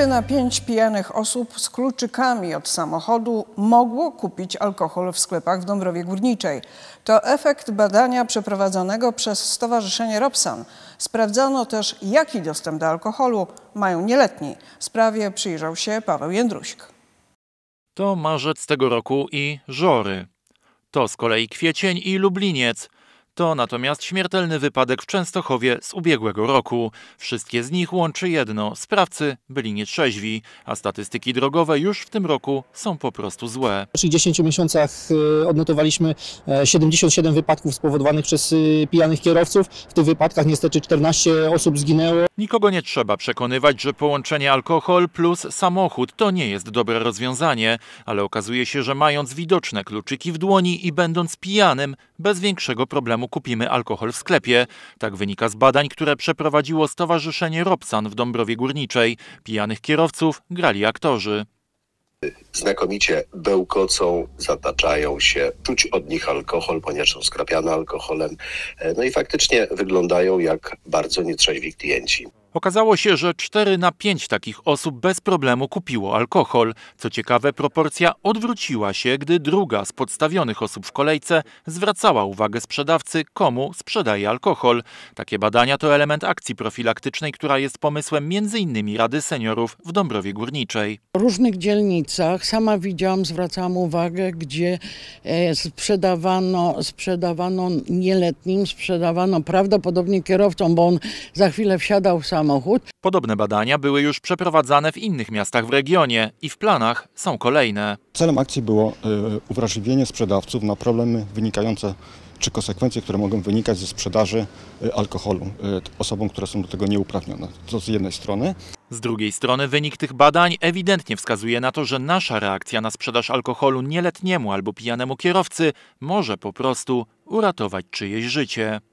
4 na 5 pijanych osób z kluczykami od samochodu mogło kupić alkohol w sklepach w Dąbrowie Górniczej. To efekt badania przeprowadzonego przez Stowarzyszenie Robson. sprawdzano też, jaki dostęp do alkoholu mają nieletni. Sprawie przyjrzał się Paweł Jędruśk. To marzec tego roku i Żory. To z kolei kwiecień i Lubliniec – to natomiast śmiertelny wypadek w Częstochowie z ubiegłego roku. Wszystkie z nich łączy jedno: sprawcy byli nietrzeźwi, a statystyki drogowe już w tym roku są po prostu złe. W 60 miesiącach e, odnotowaliśmy 77 e, wypadków spowodowanych przez e, pijanych kierowców. W tych wypadkach niestety 14 osób zginęło. Nikogo nie trzeba przekonywać, że połączenie alkohol plus samochód to nie jest dobre rozwiązanie, ale okazuje się, że mając widoczne kluczyki w dłoni i będąc pijanym, bez większego problemu kupimy alkohol w sklepie. Tak wynika z badań, które przeprowadziło Stowarzyszenie Robsan w Dąbrowie Górniczej. Pijanych kierowców grali aktorzy znakomicie bełkocą, zataczają się, czuć od nich alkohol, ponieważ są skrapiane alkoholem. E, no i faktycznie wyglądają jak bardzo nietrzeźwi klienci. Okazało się, że 4 na 5 takich osób bez problemu kupiło alkohol. Co ciekawe, proporcja odwróciła się, gdy druga z podstawionych osób w kolejce zwracała uwagę sprzedawcy, komu sprzedaje alkohol. Takie badania to element akcji profilaktycznej, która jest pomysłem m.in. Rady Seniorów w Dąbrowie Górniczej. W różnych dzielnicach sama widziałam, zwracałam uwagę, gdzie e, sprzedawano, sprzedawano nieletnim, sprzedawano prawdopodobnie kierowcom, bo on za chwilę wsiadał sam samochód. Podobne badania były już przeprowadzane w innych miastach w regionie i w planach są kolejne. Celem akcji było e, uwrażliwienie sprzedawców na problemy wynikające czy konsekwencje, które mogą wynikać ze sprzedaży e, alkoholu e, osobom, które są do tego nieuprawnione. To z jednej strony. Z drugiej strony wynik tych badań ewidentnie wskazuje na to, że nasza reakcja na sprzedaż alkoholu nieletniemu albo pijanemu kierowcy może po prostu uratować czyjeś życie.